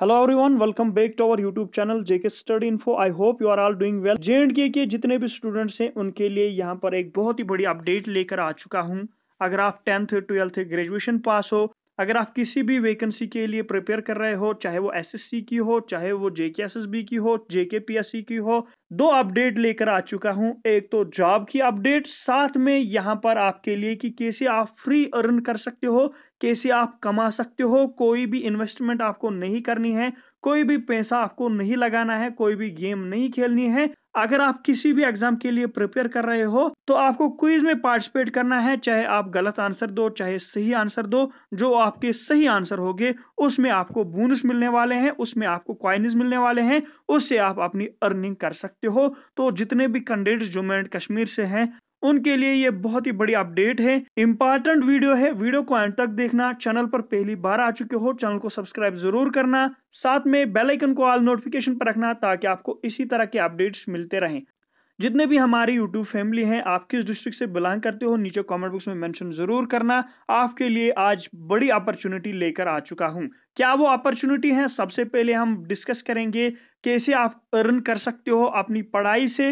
Hello everyone welcome back to our YouTube channel JK study info I hope you are all doing well J and K जितने भी students हैं उनके लिए यहाँ पर एक बहुत ही बड़ी अपडेट लेकर आ चुका हूं अगर आप टेंथ ट्वेल्थ ग्रेजुएशन पास हो अगर आप किसी भी वैकेंसी के लिए प्रिपेयर कर रहे हो चाहे वो एसएससी की हो चाहे वो जेके की हो जेके की हो दो अपडेट लेकर आ चुका हूं एक तो जॉब की अपडेट साथ में यहां पर आपके लिए कि कैसे आप फ्री अर्न कर सकते हो कैसे आप कमा सकते हो कोई भी इन्वेस्टमेंट आपको नहीं करनी है कोई भी पैसा आपको नहीं लगाना है कोई भी गेम नहीं खेलनी है अगर आप किसी भी एग्जाम के लिए प्रिपेयर कर रहे हो तो आपको क्विज में पार्टिसिपेट करना है चाहे आप गलत आंसर दो चाहे सही आंसर दो जो आपके सही आंसर गए उसमें आपको बोनस मिलने वाले हैं उसमें आपको क्वाइनिज मिलने वाले हैं उससे आप अपनी अर्निंग कर सकते हो तो जितने भी कैंडिडेट जो एंड कश्मीर से हैं उनके लिए ये बहुत ही बड़ी अपडेट है इंपॉर्टेंट वीडियो है वीडियो को अंत तक देखना चैनल पर पहली बार आ चुके हो चैनल को सब्सक्राइब जरूर करना साथ में बेल आइकन को ऑल नोटिफिकेशन पर रखना ताकि आपको इसी तरह के अपडेट्स मिलते रहें जितने भी हमारी YouTube फैमिली हैं आप किस डिस्ट्रिक्ट से बिलोंग करते हो नीचे कमेंट बॉक्स में मेंशन जरूर करना आपके लिए आज बड़ी अपॉर्चुनिटी लेकर आ चुका हूं क्या वो अपॉर्चुनिटी है सबसे पहले हम डिस्कस करेंगे कैसे आप अर्न कर सकते हो अपनी पढ़ाई से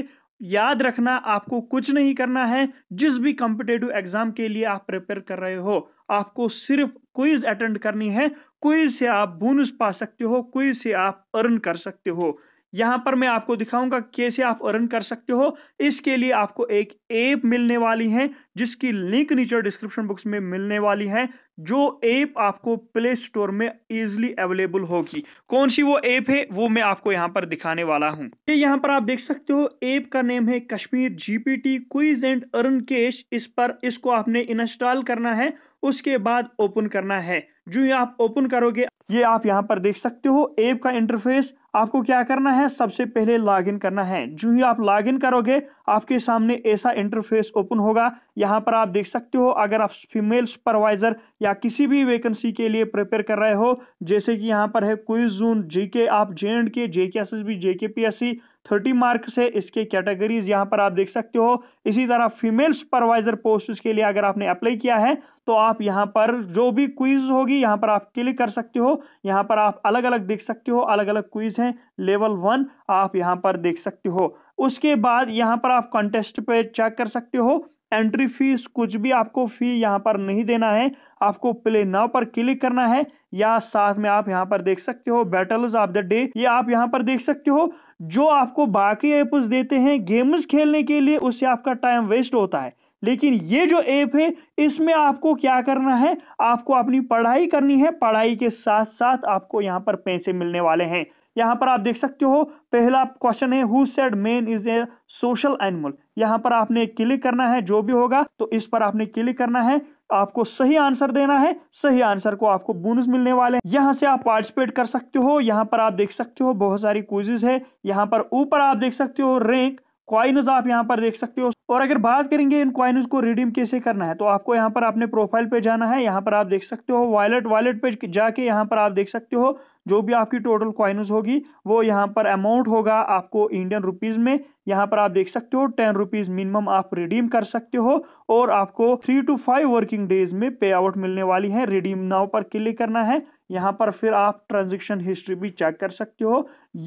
याद रखना आपको कुछ नहीं करना है जिस भी कॉम्पिटेटिव एग्जाम के लिए आप प्रिपेयर कर रहे हो आपको सिर्फ क्विज अटेंड करनी है क्विज से आप बोनस पा सकते हो क्विज से आप अर्न कर सकते हो यहाँ पर मैं आपको दिखाऊंगा कैसे आप अर्न कर सकते हो इसके लिए आपको एक ऐप मिलने वाली है जिसकी लिंक नीचे डिस्क्रिप्शन बॉक्स में मिलने वाली है जो ऐप आपको प्ले स्टोर में इजिली अवेलेबल होगी कौन सी वो ऐप है वो मैं आपको यहाँ पर दिखाने वाला हूँ ये यहाँ पर आप देख सकते हो ऐप का नेम है Kashmir GPT quiz and earn cash इस पर इसको आपने इंस्टॉल करना है उसके बाद ओपन करना है जो ये आप ओपन करोगे ये आप यहाँ पर देख सकते हो ऐप का इंटरफेस आपको क्या करना है सबसे पहले लॉगिन करना है जो ही आप लॉगिन करोगे आपके सामने ऐसा इंटरफेस ओपन होगा यहाँ पर आप देख सकते हो अगर आप फीमेल सुपरवाइजर या किसी भी वैकेंसी के लिए प्रिपेयर कर रहे हो जैसे कि यहाँ पर है क्विज जून जीके आप J and K JK S S B JK P S C thirty mark से इसके कैटेगरीज यहां पर आप देख सकते हो इसी तरह फीमेल सुपरवाइजर पोस्ट के लिए अगर आपने अप्लाई किया है तो आप यहां पर जो भी क्विज होगी यहां पर आप क्लिक कर सकते हो यहां पर आप अलग अलग देख सकते हो अलग अलग क्विज हैं लेवल वन आप यहां पर देख सकते हो उसके बाद यहां पर आप कॉन्टेस्ट पे चेक कर सकते हो एंट्री फीस कुछ भी आपको फी यहाँ पर नहीं देना है आपको प्ले नाव पर क्लिक करना है या साथ में आप यहाँ पर देख सकते हो बैटल्स ऑफ द डे ये आप यहाँ पर देख सकते हो जो आपको बाकी एप देते हैं गेम्स खेलने के लिए उससे आपका टाइम वेस्ट होता है लेकिन ये जो ऐप है इसमें आपको क्या करना है आपको अपनी पढ़ाई करनी है पढ़ाई के साथ साथ आपको यहाँ पर पैसे मिलने वाले हैं यहाँ पर आप देख सकते हो पहला क्वेश्चन है who said man is a social animal यहाँ पर आपने क्लिक करना है जो भी होगा तो इस पर आपने क्लिक करना है आपको सही आंसर देना है सही आंसर को आपको बोनस मिलने वाले हैं यहाँ से आप पार्टिसिपेट कर सकते हो यहाँ पर आप देख सकते हो बहुत सारी क्विजेज है यहाँ पर ऊपर आप देख सकते हो रैंक क्वाइनज आप यहाँ पर देख सकते हो और अगर बात करेंगे इन क्वाइनज को रिडीम कैसे करना है तो आपको यहाँ पर अपने प्रोफाइल पे जाना है यहाँ पर आप देख सकते हो वॉलेट वॉलेट पे जाके यहाँ पर आप देख सकते हो जो भी आपकी टोटल क्वाइनज होगी वो यहाँ पर अमाउंट होगा आपको इंडियन रुपीज में यहाँ पर आप देख सकते हो टेन रुपीज मिनिमम आप रिडीम कर सकते हो और आपको three two five working days में पे आउट मिलने वाली है रिडीम नाव पर क्लिक करना है यहाँ पर फिर आप ट्रांजेक्शन हिस्ट्री भी चेक कर सकते हो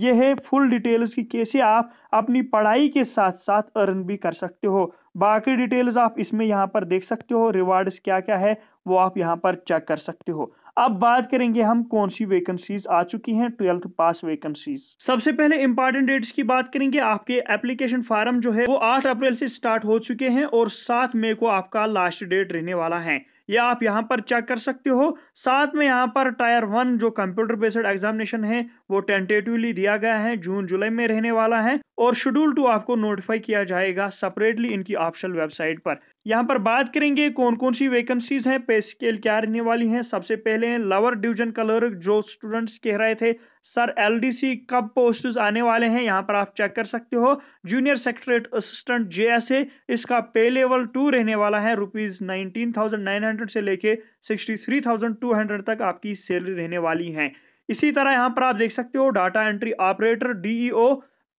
ये है फुल डिटेल्स की कैसे आप अपनी पढ़ाई के साथ साथ अर्न भी कर सकते हो बाकी डिटेल्स आप इसमें यहाँ पर देख सकते हो रिवार्ड्स क्या क्या है वो आप यहाँ पर चेक कर सकते हो अब बात करेंगे हम कौन सी वैकेंसीज आ चुकी हैं ट्वेल्थ पास वैकेंसीज सबसे पहले इंपॉर्टेंट डेट्स की बात करेंगे आपके एप्लीकेशन फॉर्म जो है वो 8 अप्रैल से स्टार्ट हो चुके हैं और 7 मई को आपका लास्ट डेट रहने वाला है ये आप यहाँ पर चेक कर सकते हो साथ में यहाँ पर टायर वन जो कंप्यूटर बेस्ड एग्जामिनेशन है वो टेंटेटिवली दिया गया है जून जुलाई में रहने वाला है और शेड्यूल टू आपको नोटिफाई किया जाएगा सेपरेटली इनकी ऑप्शनल वेबसाइट पर यहाँ पर बात करेंगे कौन कौन सी वैकेंसीज हैं पे स्केल क्या रहने वाली हैं सबसे पहले हैं लवर डिवीजन कलर जो स्टूडेंट्स कह रहे थे सर एलडीसी कब पोस्ट आने वाले हैं यहाँ पर आप चेक कर सकते हो जूनियर सेक्रेटरेट असिस्टेंट जेएसए इसका पे लेवल टू रहने वाला है रुपीज नाइनटीन से लेके सिक्सटी तक आपकी सैलरी रहने वाली है इसी तरह यहाँ पर आप देख सकते हो data entry operator DEO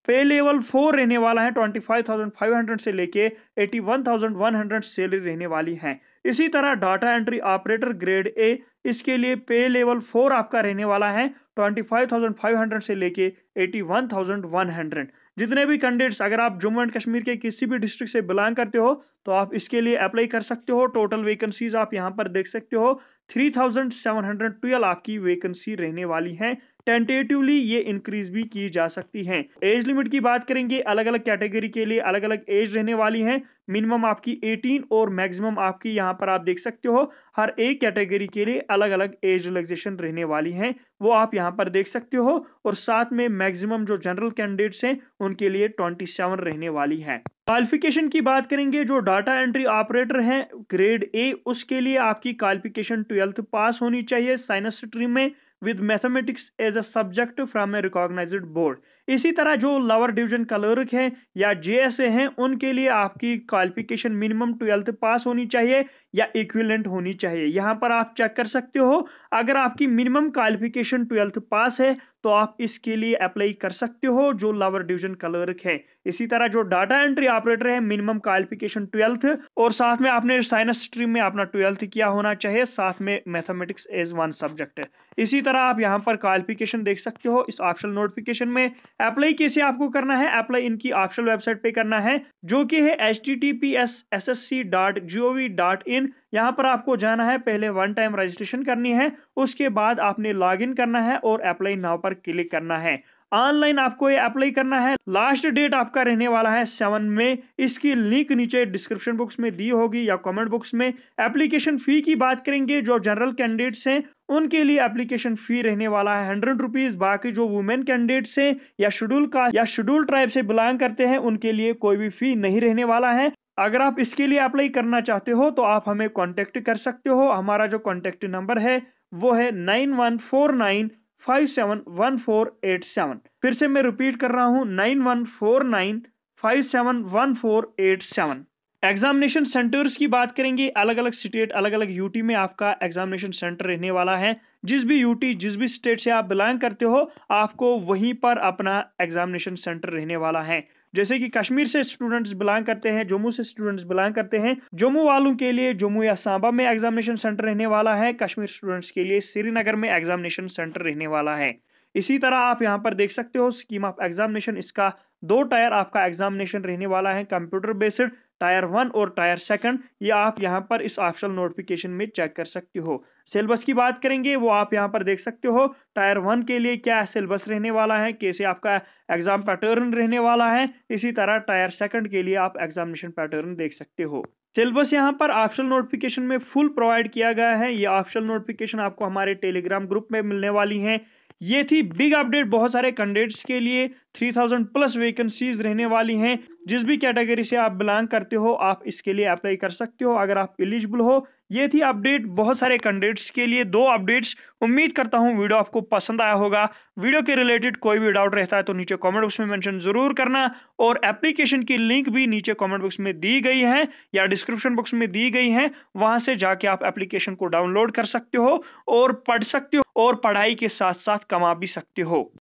pay level four रहने वाला है 25,500 से लेके 81,100 सैलरी रहने वाली है इसी तरह data entry operator grade A इसके लिए पे लेवल फोर आपका रहने वाला है 25,500 से लेके 81,100 जितने भी कैंडिडेट्स अगर आप जम्मू एंड कश्मीर के किसी भी डिस्ट्रिक्ट से बिलोंग करते हो तो आप इसके लिए अप्लाई कर सकते हो टोटल वैकेंसीज आप यहाँ पर देख सकते हो 3,712 आपकी वैकेंसी रहने वाली है टेंटेटिवली ये इंक्रीज भी की जा सकती है एज लिमिट की बात करेंगे अलग अलग कैटेगरी के लिए अलग अलग एज रहने वाली है मिनिमम आपकी 18 और मैक्सिमम आपकी यहाँ पर आप देख सकते हो हर एक कैटेगरी के लिए अलग अलग एज रिलैक्सेशन रहने वाली है वो आप यहाँ पर देख सकते हो और साथ में मैक्सिमम जो जनरल कैंडिडेट्स हैं उनके लिए 27 रहने वाली है क्वालिफिकेशन की बात करेंगे जो डाटा एंट्री ऑपरेटर है ग्रेड ए उसके लिए आपकी क्वालिफिकेशन ट्वेल्थ पास होनी चाहिए साइनस स्ट्रीम में with mathematics as a subject from a recognized board. इसी तरह जो लोअर डिवीजन क्लर्क हैं या जे हैं उनके लिए आपकी क्वालिफिकेशन मिनिमम ट्वेल्थ पास होनी चाहिए या इक्विलेंट होनी चाहिए यहाँ पर आप चेक कर सकते हो अगर आपकी मिनिमम क्वालिफिकेशन ट्वेल्थ पास है तो आप इसके लिए अप्लाई कर सकते हो जो लोअर डिवीजन क्लर्क है इसी तरह जो डाटा एंट्री ऑपरेटर है मिनिमम क्वालिफिकेशन ट्वेल्थ और साथ में आपने साइंस स्ट्रीम में अपना ट्वेल्थ किया होना चाहिए साथ में मैथमेटिक्स एज वन सब्जेक्ट इसी तरह आप यहाँ पर क्वालिफिकेशन देख सकते हो इस ऑप्शन नोटिफिकेशन में अप्लाई कैसे आपको करना है अप्लाई इनकी ऑप्शनल वेबसाइट पे करना है जो कि है H T T P S S S C dot G O V dot in यहाँ पर आपको जाना है पहले वन टाइम रजिस्ट्रेशन करनी है उसके बाद आपने लॉग इन करना है और अप्लाई नाव पर क्लिक करना है ऑनलाइन आपको ये अप्लाई करना है लास्ट डेट आपका रहने वाला है सेवन में इसकी लिंक नीचे डिस्क्रिप्शन बॉक्स में दी होगी या कमेंट बॉक्स में एप्लीकेशन फी की बात करेंगे जो जनरल कैंडिडेट्स हैं उनके लिए एप्लीकेशन फी रहने वाला है हंड्रेड रुपीज बाकी जो वुमेन कैंडिडेट्स हैं या शेड्यूल कास्ट या शेड्यूल ट्राइब से बिलोंग करते हैं उनके लिए कोई भी फी नहीं रहने वाला है अगर आप इसके लिए अप्लाई करना चाहते हो तो आप हमें कॉन्टेक्ट कर सकते हो हमारा जो कॉन्टेक्ट नंबर है वो है nine one four nine five seven one four eight seven फिर से मैं रिपीट कर रहा हूँ nine one four nine five seven one four eight seven examination centres की बात करेंगे अलग अलग स्टेट अलग अलग यूटी में आपका एग्जामिनेशन सेंटर रहने वाला है जिस भी यूटी जिस भी स्टेट से आप बिलोंग करते हो आपको वहीं पर अपना एग्जामिनेशन सेंटर रहने वाला है जैसे कि कश्मीर से स्टूडेंट्स बिलोंग करते हैं जम्मू से स्टूडेंट्स बिलोंग करते हैं जम्मू वालों के लिए जम्मू या सांबा में एग्जामिनेशन सेंटर रहने वाला है कश्मीर स्टूडेंट्स के लिए श्रीनगर में एग्जामिनेशन सेंटर रहने वाला है इसी तरह आप यहाँ पर देख सकते हो स्कीम ऑफ एग्जामिनेशन इसका दो टायर आपका एग्जामिनेशन रहने वाला है कंप्यूटर बेस्ड टायर वन और टायर सेकंड ये आप यहाँ पर इस ऑप्शनल नोटिफिकेशन में चेक कर सकते हो सिलेबस की बात करेंगे वो आप यहाँ पर देख सकते हो टायर वन के लिए क्या सिलेबस रहने वाला है कैसे आपका एग्जाम पैटर्न रहने वाला है इसी तरह टायर सेकंड के लिए आप एग्जामिनेशन पैटर्न देख सकते हो सिलेबस यहाँ पर ऑप्शनल नोटिफिकेशन में फुल प्रोवाइड किया गया है ये ऑप्शनल नोटिफिकेशन आपको हमारे टेलीग्राम ग्रुप में मिलने वाली है ये थी बिग अपडेट बहुत सारे कैंडिडेट्स के लिए 3000 प्लस वैकेंसीज रहने वाली हैं जिस भी कैटेगरी से आप बिलोंग करते हो आप इसके लिए अप्लाई कर सकते हो अगर आप एलिजिबल हो ये थी अपडेट बहुत सारे कैंडिडेट्स के लिए दो अपडेट्स उम्मीद करता हूँ वीडियो आपको पसंद आया होगा वीडियो के रिलेटेड कोई भी डाउट रहता है तो नीचे कमेंट बॉक्स में मेंशन जरूर करना और एप्लीकेशन की लिंक भी नीचे कमेंट बॉक्स में दी गई है या डिस्क्रिप्शन बॉक्स में दी गई है वहां से जाके आप एप्लीकेशन को डाउनलोड कर सकते हो और पढ़ सकते हो और पढ़ाई के साथ साथ कमा भी सकते हो